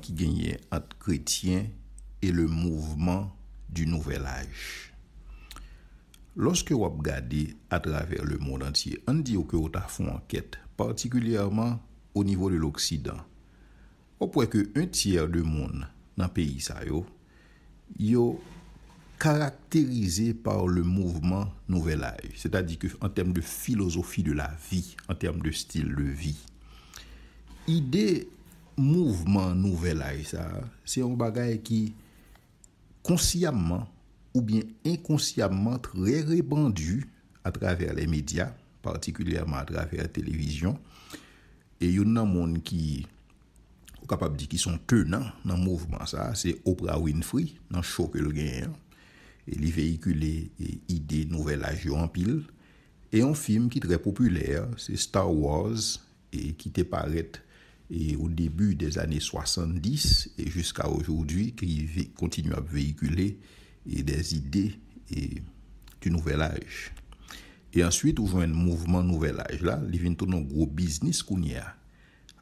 qui gagnait entre chrétiens et le mouvement du Nouvel Âge. Lorsque vous regardez à travers le monde entier, on dit que vous avez fait une enquête, particulièrement au niveau de l'Occident. Au point que un tiers du monde dans pays ça yo, yo caractérisé par le mouvement Nouvel Âge, c'est-à-dire que en termes de philosophie de la vie, en termes de style de vie. Idée Mouvement Nouvel Aje, sa, se yon bagay ki konsyamman ou bien inkonsyamman tre repandu atraver le media, partikulyerman atraver televizyon, e yon nan moun ki w kapab di ki son tenan nan mouvement sa, se Oprah Winfrey nan Chokel Geyen, li veykule ide Nouvel Aje yo anpil, e yon film ki tre populer, se Star Wars, e ki te paret et au début des années 70 et jusqu'à aujourd'hui qui continue à véhiculer et des idées et du nouvel âge. Et ensuite, on un mouvement nouvel âge là, il vient un gros business qu'on y a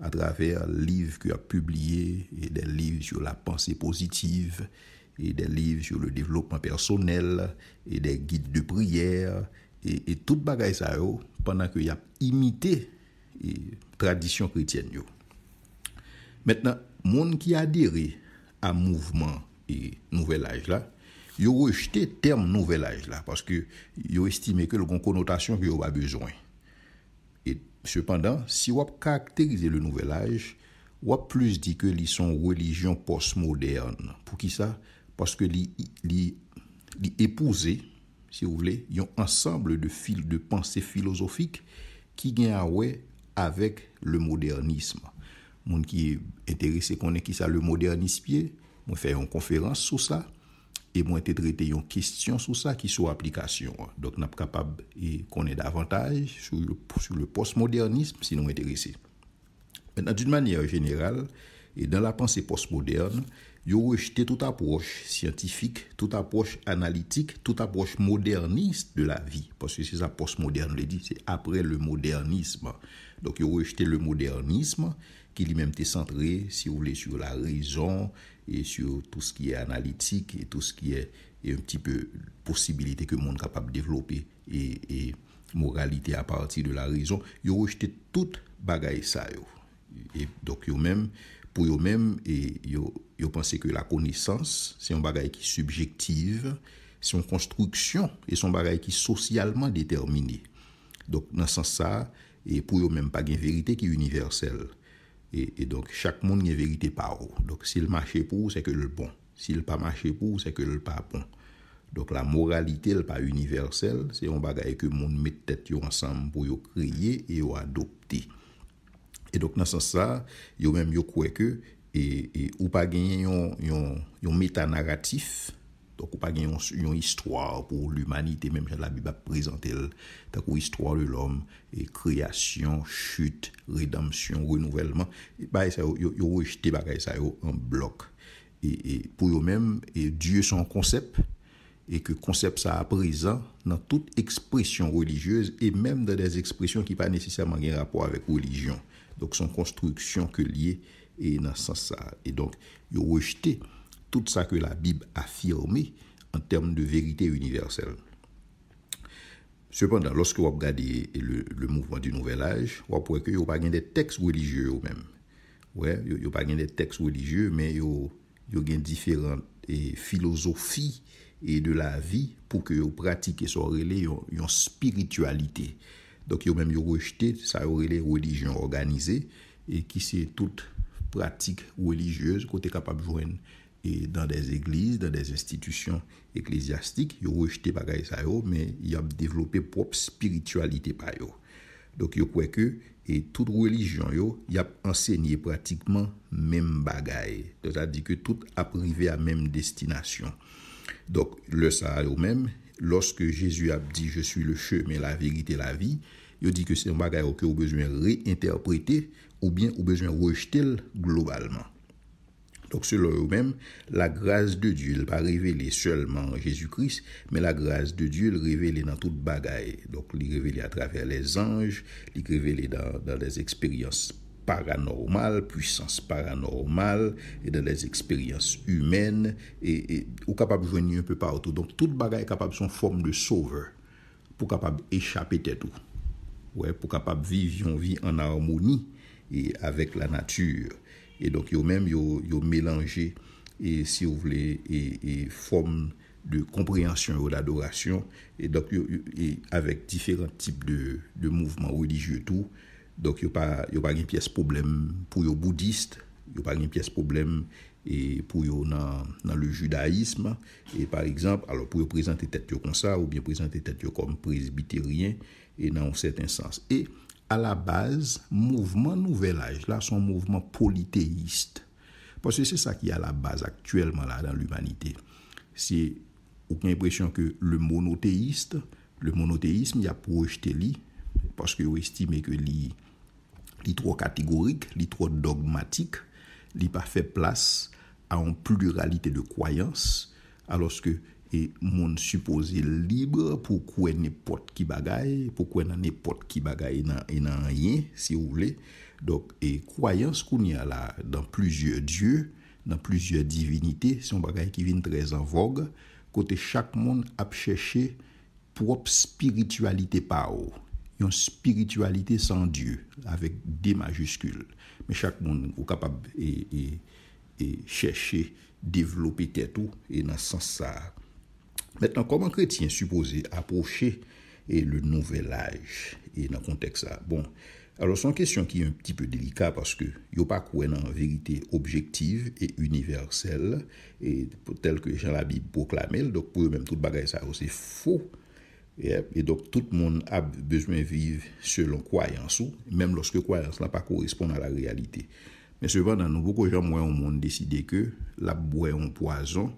à travers livres qu'il a publiés et des livres sur la pensée positive et des livres sur le développement personnel et des guides de prière et, et tout bagaille ça pendant qu'il a imité la tradition chrétienne yo. Mètenan, moun ki adere a mouvment nouvel aje la, yo rejte term nouvel aje la, paske yo estime ke lkon konotasyon ki yo ba bezwen. Et cependan, si wap karakterize le nouvel aje, wap plus di ke li son relijyon post-moderne. Pou ki sa? Paske li epouze, si ou vle, yon ansamble de pensè filosofik ki gen awe avèk le modernisme. qui qui qu'on est qui ça le modernisme, une fait une conférence sur ça... et moi te une question sur ça... qui qui sur l'application... donc capable et qu'on est davantage sur le, le postmodernisme si nous intéressé maintenant d'une manière générale et dans la pensée postmoderne, yo rejeté toute approche scientifique, toute approche analytique, toute approche moderniste de la vie. Parce que c'est ça, postmoderne, le dit, c'est après le modernisme. Donc, yo rejeté le modernisme, ki li menm te sentre, si ou vle, sou la rizon, et sou tout skye analitik, et tout skye, et un petit peu, possibilite ke moun kapap developpe, et moralite a partir de la rizon, yo rejte tout bagay sa yo. Et donc, yo menm, pou yo menm, yo pensek yo la konesans, se yon bagay ki subjektive, se yon konstruksyon, e son bagay ki sosyalman determiné. Donc, nan sens sa, pou yo menm, pa gen verite ki universelle. Et donc chaque monde n'est vérité par ou. Donc s'il marchait pour, c'est que l'il est bon. S'il ne marchait pas pour, c'est que l'il n'est pas bon. Donc la moralité n'est pas universelle. C'est un bagage que l'on mette tête yon ensemble pou yon crier et yon adopter. Et donc dans ce sens-là, yon même yon croit que ou pa genyen yon metanaratif... Donk ou pa gen yon histwoar pou l'umanite, menm chan la bibap prezante l, tak ou histwoar l lom, e kreasyon, chute, redamsyon, renouvellman, ba yon rejte baka yon blok. E pou yon menm, e die son konsep, e ke konsep sa aprezan, nan tout ekspresyon religyez, e menm dan des ekspresyon ki pa nesesyaman gen rapor avek religyon. Donk son konstruksyon ke liye, e nan sasa. E donk, yon rejte... tout sa ke la bib afirme an term de verite universel. Sepondan, loske wap gade le mouvman di Nouvel Age, wap wè ke yo pa gen de teks religieux yo mèm. Yo pa gen de teks religieux, men yo gen diferent filosofi et de la vi pou ke yo pratik yon spiritualite. Donk yo mèm yo rejte sa yo rele religion organize et ki se tout pratik religieuse kote kapab jwen et dans des églises, dans des institutions ecclésiastiques, ils rejeté les ça mais ils ont développé propre spiritualité par Donc ils croient que et toute religion yo, a enseigné pratiquement même bagaille. C'est-à-dire que tout a privé à même destination. Donc le ça même lorsque Jésus a dit je suis le chemin, la vérité, la vie, il dit que c'est un bagaille que vous besoin réinterpréter ou bien vous besoin rejeter globalement. Donc selon eux-mêmes, la grâce de Dieu n'est pas révélée seulement en Jésus-Christ, mais la grâce de Dieu est révélée dans toute bagaille. Donc elle est révélée à travers les anges, elle est révélée dans, dans expériences paranormales, puissance paranormale, et dans les expériences humaines, et, ou capable de venir un peu partout. Donc, toute bagaille est capable son forme de sauveur, pour capable échapper de tout. Ouais, pour capable vivre une vie en harmonie et avec la nature. Et donc yo mèm yo mélanger, et si yo vlé, et forme de compréhension yo d'adoration, et donc yo, et avec différents types de mouvements religieux tout, donc yo pa, yo pa gen pièze problème pou yo boudiste, yo pa gen pièze problème pou yo nan le judaïsme, et par exemple, alors pou yo présenter tête yo kon sa, ou bien présenter tête yo kon presbiterien, et nan ou sèten sens. Et... à la base, mouvement nouvel âge, là, son mouvement polythéiste. Parce que c'est ça qui est à la base actuellement là dans l'humanité. C'est aucune impression que le monothéiste, le monothéisme, il a projeté lui, parce que estime que lui, est trop catégorique, il est trop dogmatique, il n'a pas fait place à une pluralité de croyances, alors que E moun suppose libre pou kwen ne pot ki bagay pou kwen nan ne pot ki bagay nan yin, si ou le e kwayans koun ya la dan plizye dieu, dan plizye divinite, se yon bagay ki vin trez an vog, kote chak moun ap cheshe prop spiritualite pa ou yon spiritualite san dieu avek de majuskul me chak moun ou kapab e cheshe devlopi tet ou, e nan e sans sa Metan, koman kretien supose aposhe e le nouvel aj e nan kontek sa? Bon, alo son kesyon ki e un pti pe delika paske yo pa kwen nan verite objektiv e universel tel ke jen la bib pou klamel, dok pou yo menm tout bagay sa ou se fou. Et dok tout moun ap bezmen vive selon kwayans ou, menm loske kwayans la pa koresponde a la realite. Men se vandan nou, boko jen mwen moun deside ke la bouen ou poason,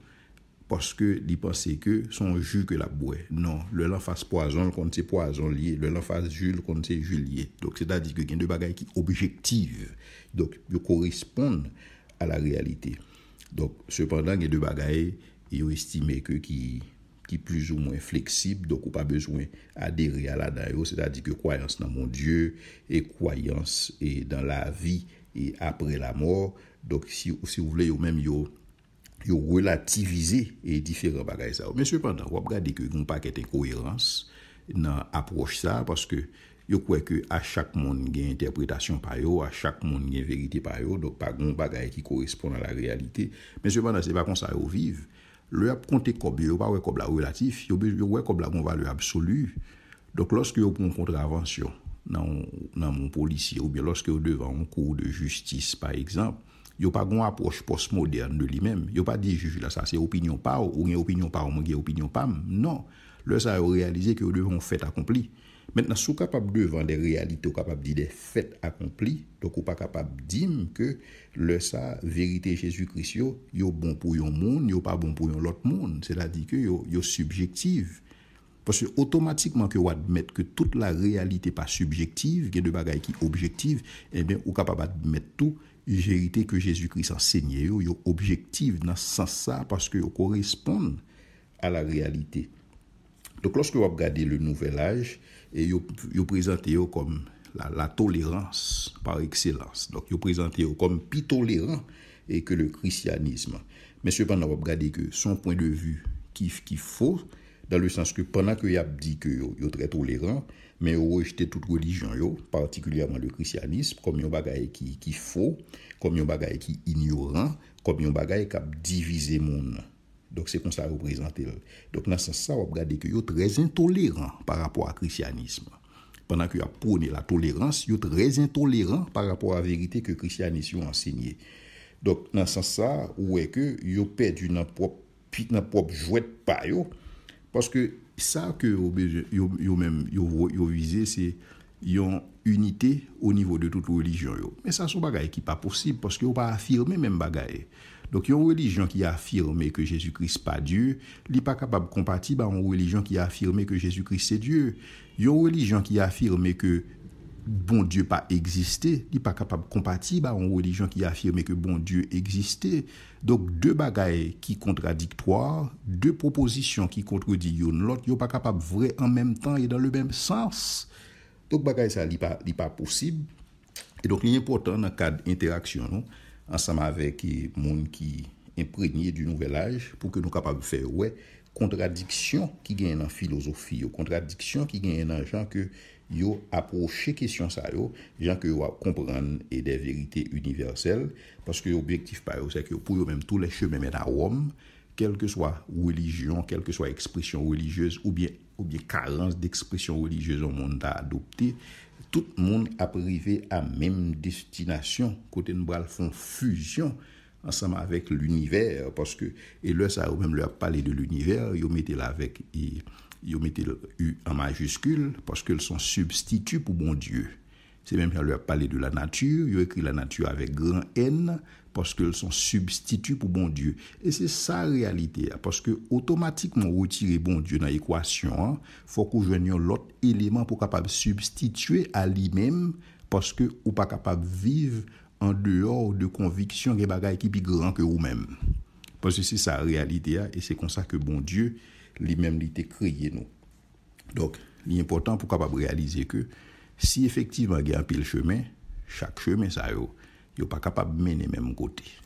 poske li panse ke son ju ke la boue. Non, le lan fase poazon kont se poazon liye, le lan fase jul kont se jul liye. Dok se ta di ke gen de bagaye ki objektive. Dok yo koresponde a la realite. Dok sepandan gen de bagaye yo estime ke ki ki plus ou mwen fleksib dok ou pa bezwen adere a la dayo se ta di ke kwayans nan mon dieu e kwayans e dan la vi e apre la mor. Dok si ou vle yo menm yo yo relativize e diferent bagay sa yo. Men sepandan, wap gade ke yon paket e koherans nan aproche sa, paske yo kwe ke a chak moun gen interpretasyon pa yo, a chak moun gen verite pa yo, do pa yon bagay ki koresponde a la realite. Men sepandan, sepakon sa yo vive, lè ap kontek kobe, yo pa wè koble a ou relatif, yo wè koble a ou valye absolu. Dok loske yo pou kontravensyon nan moun polisye, ou bien loske yo devan moun kou de justis, par ekzamp, yo pa gwen apos pos modern de li men, yo pa di jujou la sa se opinyon pa ou, ou gen opinyon pa ou mwen gen opinyon pam, nan, le sa yo realize ke yo devon fèt akompli. Mètena sou kapab devon de realite, yo kapab di de fèt akompli, dok yo pa kapab dim ke le sa, verite Jésus-Christ yo, yo bon pou yon moun, yo pa bon pou yon lot moun, se la di ke yo subjektiv. Pos yo otomatikman ke yo admèt ke tout la realite pa subjektiv, gen de bagay ki objektiv, e ben yo kapab admèt tou jèritè ke Jésus-Christ ansegnè yo yo objektiv nan sa sa paske yo koresponde a la realité. Dok loske wap gade le nouvel age, yo prezante yo kom la tolérans par ekselans. Yo prezante yo kom pi tolérans e ke le kristianisme. Mèche pè nan wap gade ke son pòn de vu kif kif fò, dan le sanske pè nan ke yap di ke yo yo tre tolérans, Men yo rejte tout religion yo, partikulyaman le krisyanisme, kom yon bagay ki fo, kom yon bagay ki ignoran, kom yon bagay kap divize moun. Dok se kon sa reprezante. Dok nan sa sa wap gade ke yo trez intoleran par rapport a krisyanisme. Pendan ke yo apone la tolerans, yo trez intoleran par rapport a verite ke krisyanisme yon ensegnye. Dok nan sa sa wap gade ke yo pe di nan prop jwet pa yo, Paske sa ke yo mèm yo vize se yon unité o nivou de tout l'relijon yo. Men sa sou bagaye ki pa porsib paske yo pa afirme mèm bagaye. Donk yon relijon ki afirme ke Jésus-Christ pa Diyou, li pa kapab kompati ba yon relijon ki afirme ke Jésus-Christ se Diyou. Yon relijon ki afirme ke Bon Diyo pa egziste, li pa kapab kompati, ba on wè dijon ki afirme ke Bon Diyo egziste. Dok, dè bagay ki kontradiktoir, dè proposisyon ki kontredi yon lot, yon pa kapab vre en mèm tan, yon dan lè mèm sans. Dok, bagay sa li pa posib. Et donc, lè yon portant nan kad interaksyon nou, ansama avèk moun ki imprenye du Nouvel Age, pou ke nou kapab fè, wè, kontradiksyon ki gen nan filosofi, ou kontradiksyon ki gen nan jan ke yo aproche kesyon sa yo, jan ke yo a komprende e de verite universel, paske objektif pa yo se yo pou yo menm tou le cheme men a wom, kelke swa religion, kelke swa ekspresyon religyez, ou bien karenz de ekspresyon religyez ou moun da adopte, tout moun aprive a menm destinasyon, kote nou bral fon fusion ansam avek l'univers, paske e lè sa yo menm lè a pale de l'univers, yo mette la vek e... yo mette yu an majuskul, paske yon son substitu pou bon dieu. Se menm yon lwa pale de la natur, yo ekri la natur avek gran N, paske yon son substitu pou bon dieu. E se sa realite a, paske otomatikman wotire bon dieu nan ekwasyon, fok ou jwen yon lot eleman pou kapab substituye a li menm, paske ou pa kapab vive an deor de konviksyon gen bagay ki pi gran ke ou menm. Paske se sa realite a, e se konsa ke bon dieu, li menm li te kriye nou. Donk, li important pou kapab realize ke, si efektivman gen apil cheme, chak cheme sa yo, yo pa kapab menen menm kote.